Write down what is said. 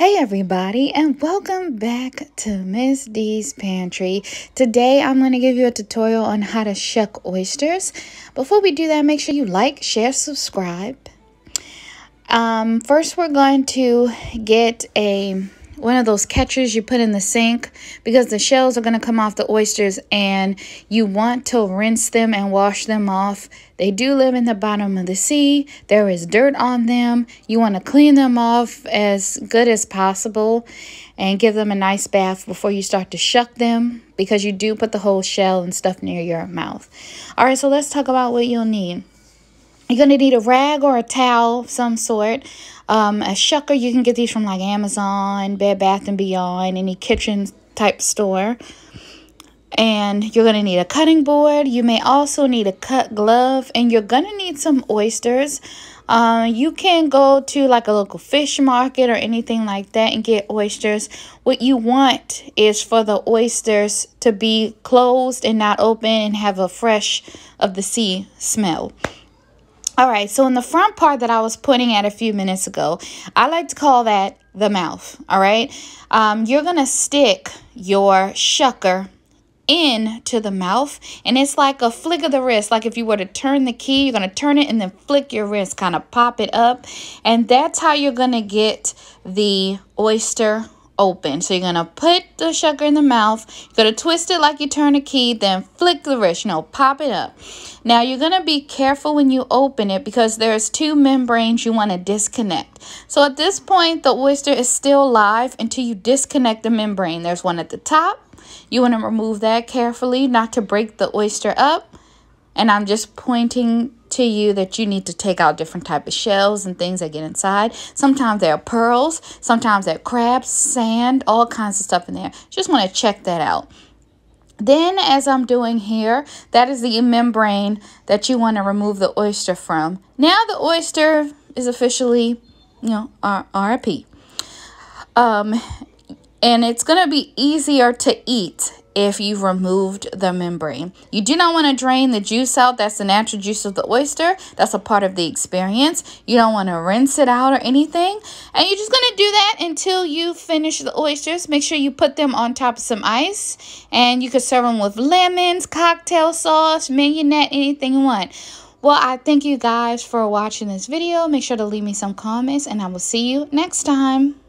Hey everybody and welcome back to Miss D's Pantry. Today I'm going to give you a tutorial on how to shuck oysters. Before we do that, make sure you like, share, subscribe. Um, first we're going to get a one of those catchers you put in the sink because the shells are going to come off the oysters and you want to rinse them and wash them off. They do live in the bottom of the sea. There is dirt on them. You want to clean them off as good as possible and give them a nice bath before you start to shuck them because you do put the whole shell and stuff near your mouth. All right, so let's talk about what you'll need. You're going to need a rag or a towel of some sort. Um, a shucker, you can get these from like Amazon, Bed Bath & Beyond, any kitchen type store. And you're going to need a cutting board. You may also need a cut glove. And you're going to need some oysters. Uh, you can go to like a local fish market or anything like that and get oysters. What you want is for the oysters to be closed and not open and have a fresh of the sea smell. All right, so in the front part that I was pointing at a few minutes ago, I like to call that the mouth, all right? Um, you're gonna stick your shucker into the mouth and it's like a flick of the wrist like if you were to turn the key you're going to turn it and then flick your wrist kind of pop it up and that's how you're going to get the oyster open. So you're going to put the sugar in the mouth. You're going to twist it like you turn a key, then flick the wrist, you know, pop it up. Now you're going to be careful when you open it because there's two membranes you want to disconnect. So at this point, the oyster is still live until you disconnect the membrane. There's one at the top. You want to remove that carefully not to break the oyster up. And I'm just pointing to you that you need to take out different type of shells and things that get inside. Sometimes there are pearls, sometimes there are crabs, sand, all kinds of stuff in there. Just want to check that out. Then as I'm doing here, that is the membrane that you want to remove the oyster from. Now the oyster is officially, you know, RIP. Um, and it's going to be easier to eat if you've removed the membrane. You do not want to drain the juice out. That's the natural juice of the oyster. That's a part of the experience. You don't want to rinse it out or anything. And you're just going to do that until you finish the oysters. Make sure you put them on top of some ice. And you could serve them with lemons, cocktail sauce, mignonette, anything you want. Well, I thank you guys for watching this video. Make sure to leave me some comments and I will see you next time.